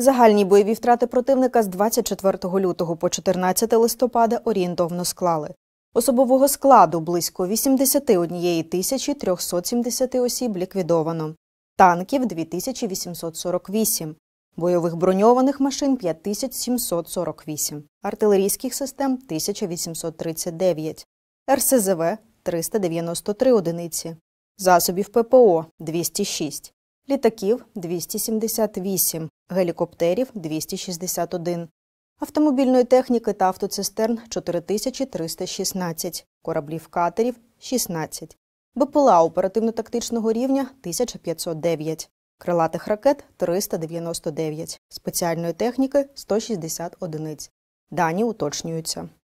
Загальні бойові втрати противника з 24 лютого по 14 листопада орієнтовно склали. Особового складу близько 81 тисячі 370 осіб ліквідовано, танків 2848, бойових броньованих машин 5748, артилерійських систем 1839, РСЗВ 393 одиниці, засобів ППО 206, літаків 278, гелікоптерів 261, автомобільної техніки та автоцистерн 4316, кораблів катерів 16, БПЛА оперативно-тактичного рівня 1509, крилатих ракет 399, спеціальної техніки 160 одиниць. Дані уточнюються.